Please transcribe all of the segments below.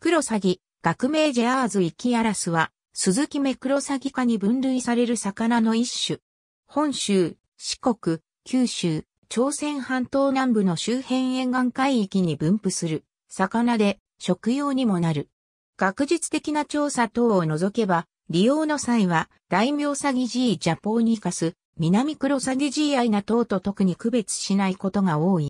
クロサギ、学名ジェアーズイキアラスは、鈴木目ロサギ科に分類される魚の一種。本州、四国、九州、朝鮮半島南部の周辺沿岸海域に分布する、魚で食用にもなる。学術的な調査等を除けば、利用の際は、大名ギジ G ジャポーニカス、南クロサギ G アイナ等と特に区別しないことが多い。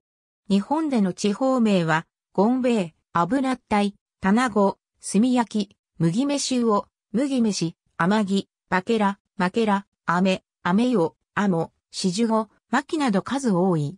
日本での地方名は、ゴンベイ、アブナッタイ、卵、炭焼き、麦飯を、麦飯、甘木、バケラ、マケラ、飴、飴よ、アモ、シジュゴ、マキなど数多い。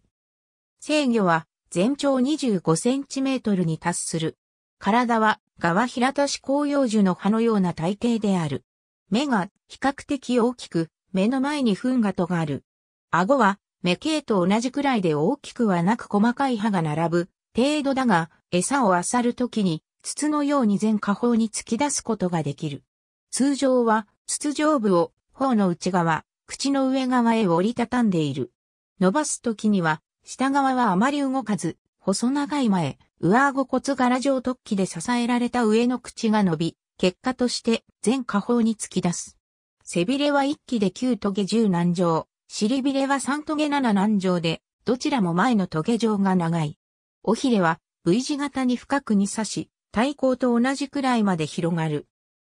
制御は全長25センチメートルに達する。体はヒ平田市紅葉樹の葉のような体型である。目が比較的大きく、目の前にフンガトがある。顎は目形と同じくらいで大きくはなく細かい歯が並ぶ程度だが、餌を漁るときに筒のように全下方に突き出すことができる。通常は、筒上部を、頬の内側、口の上側へ折りたたんでいる。伸ばすときには、下側はあまり動かず、細長い前、上顎骨柄状突起で支えられた上の口が伸び、結果として全下方に突き出す。背びれは1気で9トゲ10上、尻びれは3トゲ7難上で、どちらも前のトゲ状が長い。尾ひれは V 字型に深くに刺し、体高と同じくらいまで広がる。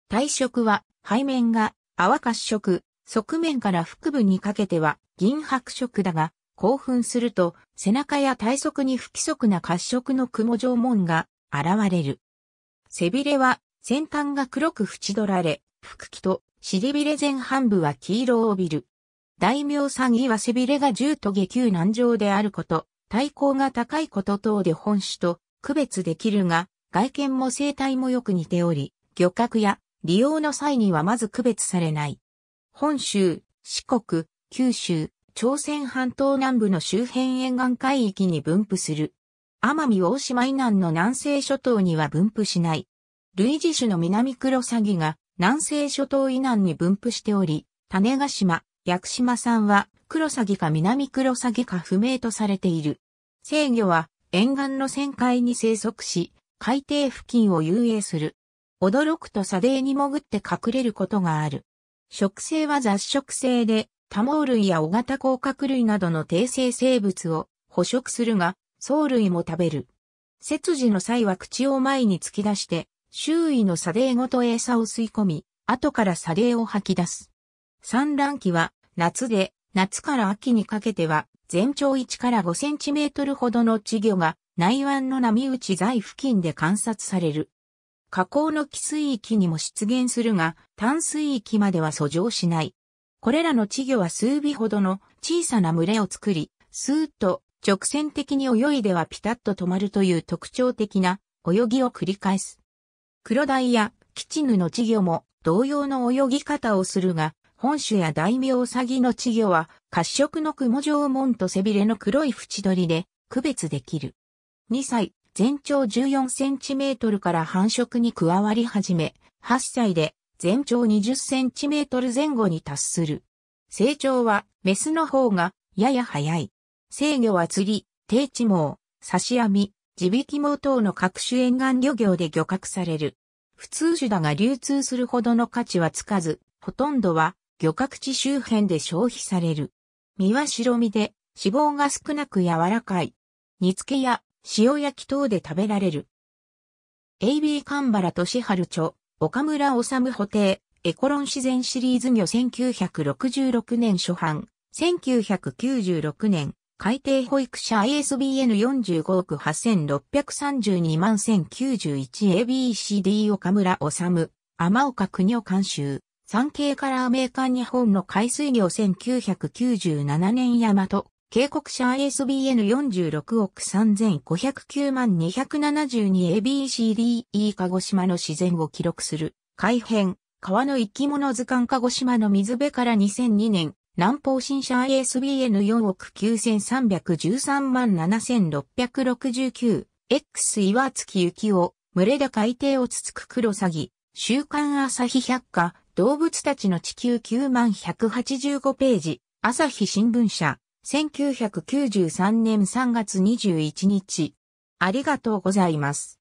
体色は背面が泡褐色、側面から腹部にかけては銀白色だが、興奮すると背中や体側に不規則な褐色の雲状紋が現れる。背びれは先端が黒く縁取られ、腹気と尻びれ前半部は黄色を帯びる。大名詐欺は背びれが十と下級難上であること、体高が高いこと等で本種と区別できるが、外見も生態もよく似ており、漁獲や利用の際にはまず区別されない。本州、四国、九州、朝鮮半島南部の周辺沿岸海域に分布する。奄美大島以南の南西諸島には分布しない。類似種の南クロサギが南西諸島以南に分布しており、種ヶ島、屋久島産はクロサギか南クロサギか不明とされている。制御は沿岸の旋海に生息し、海底付近を遊泳する。驚くと砂泥に潜って隠れることがある。食性は雑食性で、多毛類や大型甲殻類などの低生生物を捕食するが、藻類も食べる。切除の際は口を前に突き出して、周囲の砂泥ごと餌を吸い込み、後から砂泥を吐き出す。産卵期は夏で、夏から秋にかけては全長1から5センチメートルほどの稚魚が内湾の波打ち材付近で観察される。河口の汽水域にも出現するが、淡水域までは遡上しない。これらの稚魚は数尾ほどの小さな群れを作り、スーッと直線的に泳いではピタッと止まるという特徴的な泳ぎを繰り返す。黒鯛やキチヌの稚魚も同様の泳ぎ方をするが、本種や大名サギの稚魚は褐色の雲状門と背びれの黒い縁取りで区別できる。2歳、全長14センチメートルから繁殖に加わり始め、8歳で全長20センチメートル前後に達する。成長はメスの方がやや早い。制御は釣り、定置網、刺し網、地引き網等の各種沿岸漁業で漁獲される。普通種だが流通するほどの価値はつかず、ほとんどは漁獲地周辺で消費される。身は白身で脂肪が少なく柔らかい。煮付けや塩焼き等で食べられる。AB 神原俊春著、岡村治補定、エコロン自然シリーズ魚1966年初版、1996年、海底保育者 ISBN45 億8632万 1091ABCD 岡村治、天岡国を監修、産経からアメーカン日本の海水魚1997年大和警告者 ISBN46 億3509万 272ABCDE 鹿児島の自然を記録する改編川の生き物図鑑鹿児島の水辺から2002年南方新社 ISBN4 億9313万 7669X 岩月幸を群れだ海底をつつく黒詐欺、週刊朝日百科動物たちの地球9万185ページ朝日新聞社1993年3月21日。ありがとうございます。